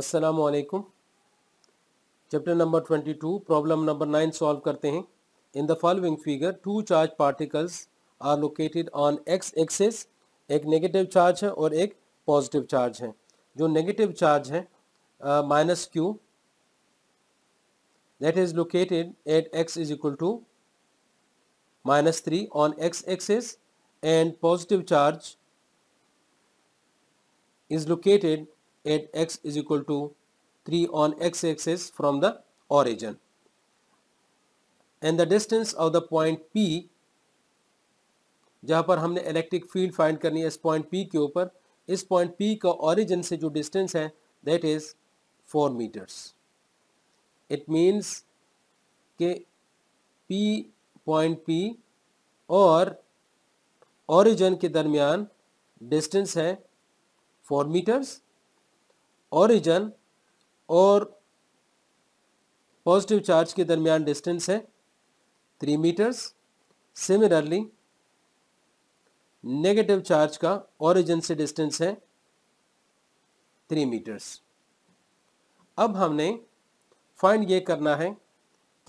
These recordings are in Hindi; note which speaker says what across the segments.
Speaker 1: असलकुम chapter number 22 problem number 9 solve करते हैं in the following figure two charge particles are located on X axis एक नेगेटिव चार्ज है और एक पॉजिटिव चार्ज है जो नेगेटिव चार्ज है minus Q that is located at x is equal to minus 3 on x axis and positive charge is located at x is equal to 3 on x axis from the origin and the distance of the point P जहाँ पर हमने इलेक्ट्रिक फील्ड फाइंड करनी है इस पॉइंट P के ऊपर इस पॉइंट P का ओरिजिन से जो डिस्टेंस है that is four meters it means के P पॉइंट P और ओरिजिन के दरमियान डिस्टेंस है फोर मीटर्स ओरिजन और पॉजिटिव चार्ज के दरमियान डिस्टेंस है three meters similarly negative charge का ओरिजन से डिस्टेंस है थ्री मीटर्स अब हमने फाइंड ये करना है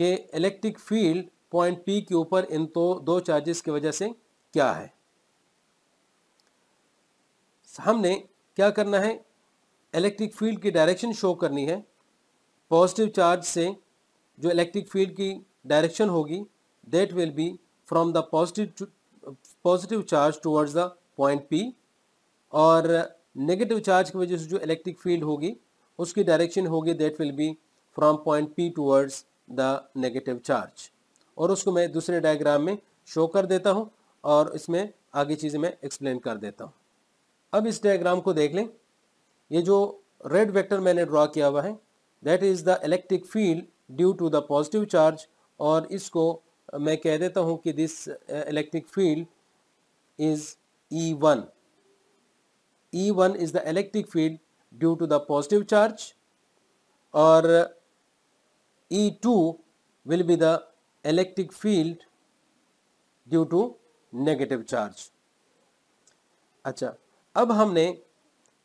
Speaker 1: कि इलेक्ट्रिक फील्ड पॉइंट पी के ऊपर इन तो दो चार्जेस की वजह से क्या है हमने क्या करना है इलेक्ट्रिक फील्ड की डायरेक्शन शो करनी है पॉजिटिव चार्ज से जो इलेक्ट्रिक फील्ड की डायरेक्शन होगी that will be from the positive positive charge towards the point P और नेगेटिव चार्ज की वजह से जो इलेक्ट्रिक फील्ड होगी उसकी डायरेक्शन होगी that will be from point P towards the negative charge और उसको मैं दूसरे डायग्राम में शो कर देता हूँ और इसमें आगे चीज़ें मैं एक्सप्लेन कर देता हूँ अब इस डायग्राम को देख लें ये जो रेड वेक्टर मैंने ड्रॉ किया हुआ है that is the electric field due to the positive charge और इसको मैं कह देता हूँ कि this electric field is E one E one is the electric field due to the positive charge और E two will be the electric field due to negative charge अच्छा अब हमने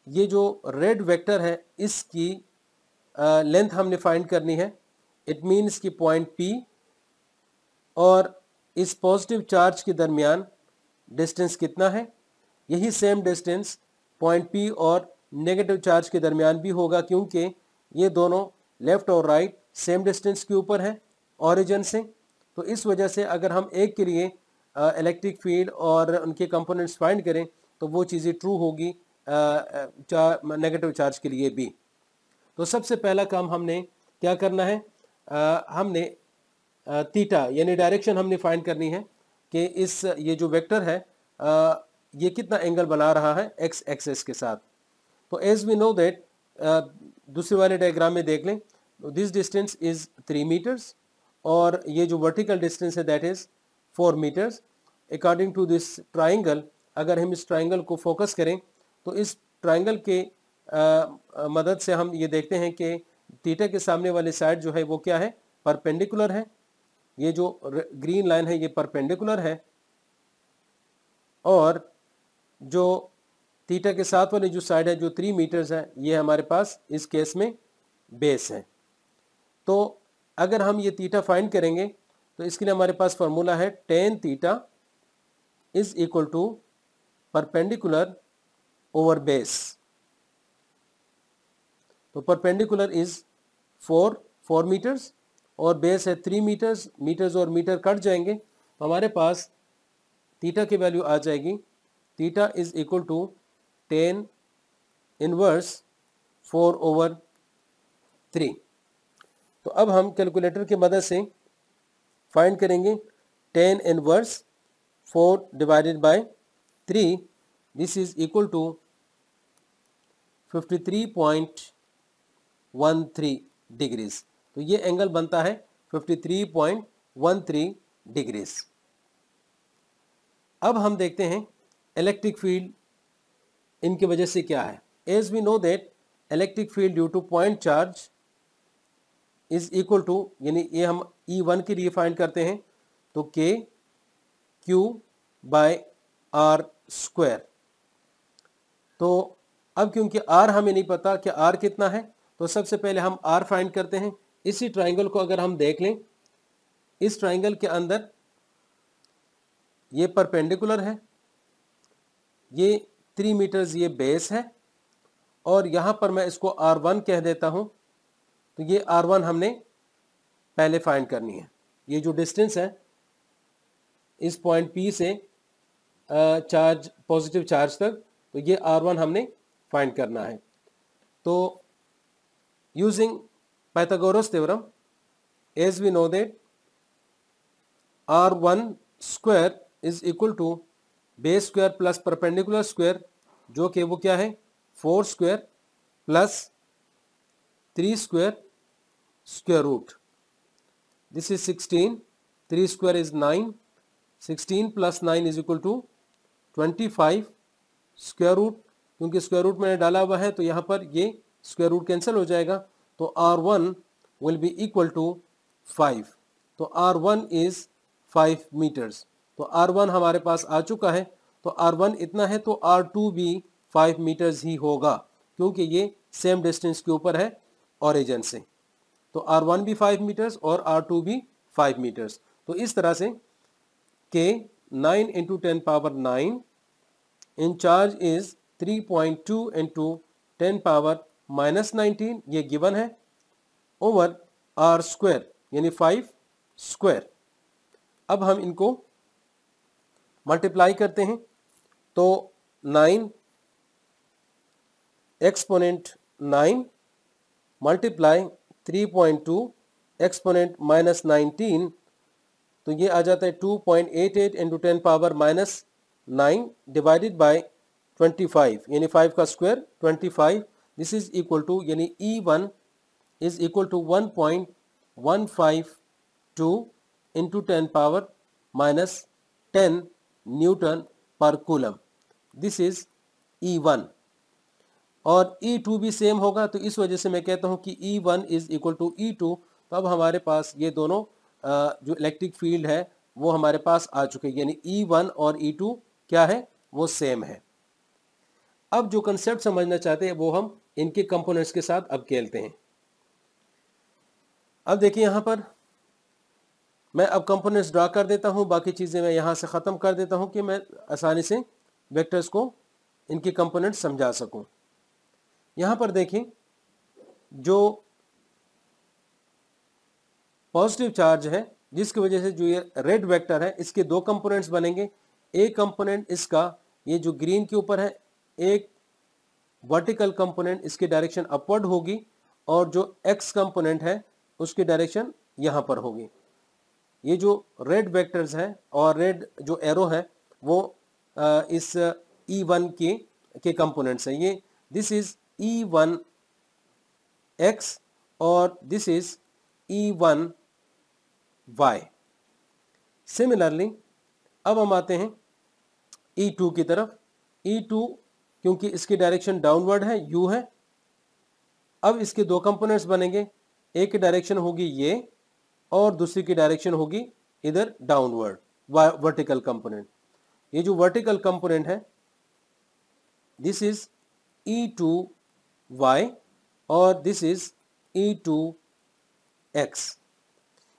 Speaker 1: ये जो रेड वेक्टर है इसकी लेंथ हमने फाइंड करनी है इट मीन्स कि पॉइंट पी और इस पॉजिटिव चार्ज के दरमियान डिस्टेंस कितना है यही सेम डिस्टेंस पॉइंट पी और नेगेटिव चार्ज के दरमियान भी होगा क्योंकि ये दोनों लेफ़्ट और राइट सेम डिस्टेंस के ऊपर है ऑरिजन से तो इस वजह से अगर हम एक के लिए इलेक्ट्रिक फील्ड और उनके कंपोनेंट्स फाइंड करें तो वो चीज़ें ट्रू होगी नेगेटिव चार्ज के लिए भी तो सबसे पहला काम हमने क्या करना है आ, हमने तीटा यानी डायरेक्शन हमने फाइंड करनी है कि इस ये जो वेक्टर है आ, ये कितना एंगल बना रहा है एक्स एक्सेस के साथ तो एज वी नो दैट दूसरे वाले डायग्राम में देख लें this distance is three metres और ये जो वर्टिकल डिस्टेंस है that is four metres according to this triangle अगर हम इस ट्राइंगल को फोकस करें तो इस ट्राइंगल के आ, मदद से हम ये देखते हैं कि थीटा के सामने वाली साइड जो है वो क्या है परपेंडिकुलर है ये जो ग्रीन लाइन है ये परपेंडिकुलर है और जो थीटा के साथ वाली जो साइड है जो थ्री मीटर्स है ये हमारे पास इस केस में बेस है तो अगर हम ये थीटा फाइंड करेंगे तो इसके लिए हमारे पास फार्मूला है tan theta is equal to perpendicular over base. So तो perpendicular is 4 4 meters और बेस है 3 meters meters और meter कट जाएंगे तो हमारे पास थीटा की वैल्यू आ जाएगी theta is equal to 10 inverse 4 over 3 तो अब हम कैलकुलेटर की मदद से फाइंड करेंगे 10 inverse 4 divided by 3 this is equal to 53.13 degrees तो ये एंगल बनता है 53.13 डिग्रीज अब हम देखते हैं इलेक्ट्रिक फील्ड इनकी वजह से क्या है as we know that electric field due to point charge is equal to यानी ये हम ई वन के लिए फाइंड करते हैं तो के क्यू बाय आर स्क्वायर तो अब क्योंकि आर हमें नहीं पता कि आर कितना है तो सबसे पहले हम आर फाइंड करते हैं इसी ट्राइंगल को अगर हम देख लें इस ट्राइंगल के अंदर ये परपेंडिकुलर है ये थ्री मीटर्स ये बेस है और यहाँ पर मैं इसको आर वन कह देता हूँ तो ये आर वन हमने पहले फाइंड करनी है ये जो डिस्टेंस है इस पॉइंट पी से चार्ज पॉजिटिव चार्ज तक तो ये आर वन हमने फाइंड करना है तो using theorem as we know that R one square is equal to base square plus perpendicular square जो कि वो क्या है four square plus three square square root this is sixteen three square is nine sixteen plus nine is equal to twenty five square root क्योंकि स्क्वायर रूट मैंने डाला हुआ है तो यहाँ पर ये स्क्वायर रूट कैंसिल हो जाएगा तो R one will be equal to five तो R one is five metres तो आर वन हमारे पास आ चुका है तो आर वन इतना है तो आर टू भी फाइव मीटर्स ही होगा क्योंकि ये सेम डिस्टेंस के ऊपर है ऑरिजन से तो आर वन भी फाइव मीटर्स और आर टू भी फाइव मीटर्स तो इस तरह से K nine into ten power nine इन charge is three point two into ten power minus nineteen ये गिवन है ओवर आर स्क्वायर यानी फाइव स्क्वायर अब हम इनको मल्टीप्लाई करते हैं तो nine exponent nine multiply three point two exponent minus nineteen तो ये आ जाता है two point eight eight into ten power minus nine divided by twenty five यानी फाइव का square twenty five this is equal to यानी E one is equal to one point one five two into ten power minus ten newton per coulomb this is E one और ई e टू भी सेम होगा तो इस वजह से मैं कहता हूँ कि E one is equal to E two तो अब हमारे पास ये दोनों जो इलेक्ट्रिक फील्ड है वो हमारे पास आ चुके यानी ई e वन और ई e टू क्या है वो सेम है अब जो कंसेप्ट समझना चाहते हैं वो हम इनके कंपोनेंट्स के साथ अब खेलते हैं अब देखिए यहां पर मैं अब कंपोनेंट्स ड्रा कर देता हूं बाकी चीज़ें मैं यहां से ख़त्म कर देता हूं कि मैं आसानी से वेक्टर्स को इनके कंपोनेंट समझा सकूं यहां पर देखें जो पॉजिटिव चार्ज है जिसकी वजह से जो ये रेड वेक्टर है इसके दो कंपोनेंट्स बनेंगे एक कंपोनेंट इसका ये जो ग्रीन के ऊपर है एक वर्टिकल कंपोनेंट इसकी डायरेक्शन अपवर्ड होगी और जो एक्स कंपोनेंट है उसकी डायरेक्शन यहाँ पर होगी ये जो रेड वेक्टर्स हैं और रेड जो एरो है वो इस ई e वन के के कंपोनेंट्स हैं ये this is E one X और this is E one Y similarly अब हम आते हैं ई e टू की तरफ ई e टू क्योंकि इसकी डायरेक्शन डाउनवर्ड है यू है अब इसके दो कंपोनेंट्स बनेंगे एक की डायरेक्शन होगी ये और दूसरी की डायरेक्शन होगी इधर डाउनवर्ड वर्टिकल कंपोनेंट ये जो वर्टिकल कंपोनेंट है this is E two Y और this is E two X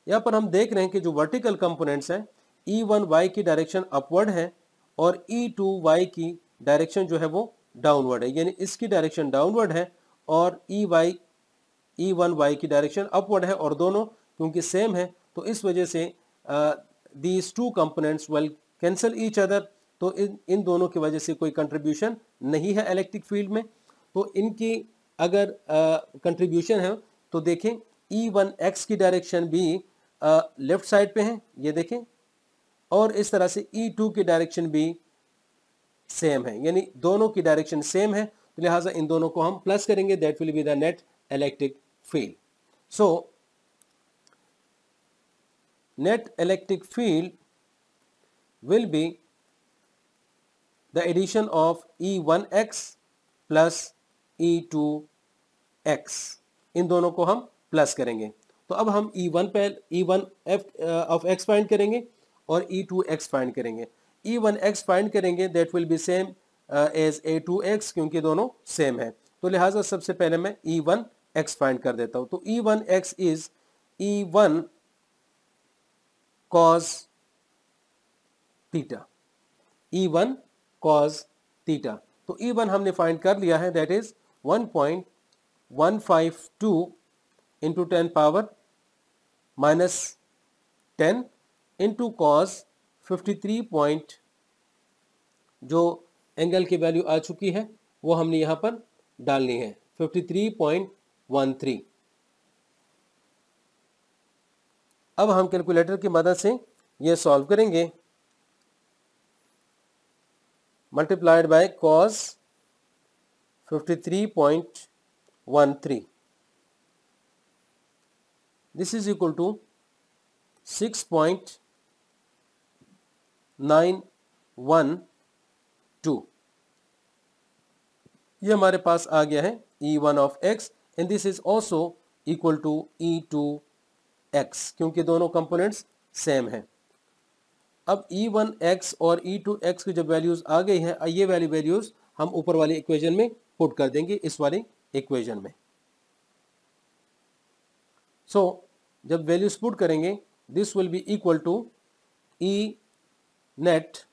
Speaker 1: यहाँ पर हम देख रहे हैं कि जो वर्टिकल कंपोनेंट्स हैं ई वन वाई की डायरेक्शन अपवर्ड है और ई टू वाई की डायरेक्शन जो है वो डाउनवर्ड है यानी इसकी डायरेक्शन डाउनवर्ड है और E Y E one Y की डायरेक्शन अपवर्ड है और दोनों क्योंकि सेम है तो इस वजह से these two components will cancel each other तो इन इन दोनों की वजह से कोई कंट्रीब्यूशन नहीं है इलेक्ट्रिक फील्ड में तो इनकी अगर कंट्रीब्यूशन uh, है तो देखें ई वन एक्स की डायरेक्शन भी लेफ्ट uh, साइड पे है ये देखें और इस तरह से ई e टू की डायरेक्शन भी सेम है यानी दोनों की डायरेक्शन सेम है तो लिहाजा इन दोनों को हम प्लस करेंगे that will be the net electric field so be the addition of E one X plus E two X इन दोनों को हम प्लस करेंगे तो अब हम ई e वन पे E one F of X find करेंगे और ई टू एक्स फाइंड करेंगे ई वन एक्स फाइंड करेंगे that will be same as A two X क्योंकि दोनों सेम है तो लिहाजा सबसे पहले मैं ई वन एक्स फाइंड कर देता हूं तो E one X is E one cos theta E one cos theta तो ई e वन हमने फाइंड कर लिया है that is one point one five two into ten power minus ten into cos 53 point जो एंगल की वैल्यू आ चुकी है वो हमने यहाँ पर डालनी है 53.13 अब हम कैलकुलेटर की मदद से ये सॉल्व करेंगे multiplied by cos 53.13 this is equal to point nine one two ये हमारे पास आ गया है E e one of X and this is also equal to E two X क्योंकि दोनों कंपोनेंट्स सेम हैं अब ई वन एक्स और ई टू एक्स की जब वैल्यूज़ आ गई हैं ये वाली वैल्यूज़ हम ऊपर वाली इक्वेशन में पुट कर देंगे इस वाली इक्वेशन में सो so, जब वैल्यूज पुट करेंगे this will be equal to E net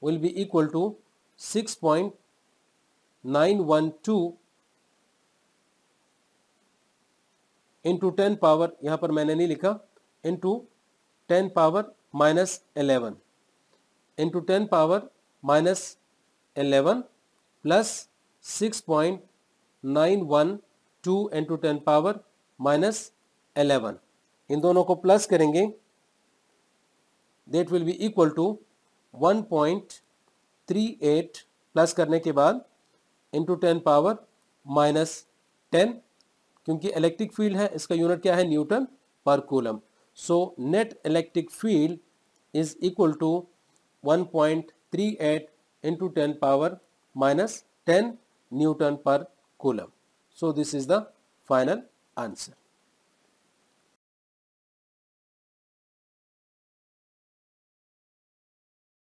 Speaker 1: will be equal to 6.912 into ten power यहाँ पर मैंने नहीं लिखा into ten power minus eleven into ten power minus eleven plus six point nine one two into ten power minus eleven इन दोनों को प्लस करेंगे equal to one point three 1.38 plus करने के बाद into ten power minus ten क्योंकि इलेक्ट्रिक फील्ड है इसका यूनिट क्या है newton per coulomb so net electric field is equal to 1.38 point three eight into ten power minus ten newton per coulomb so this is the final answer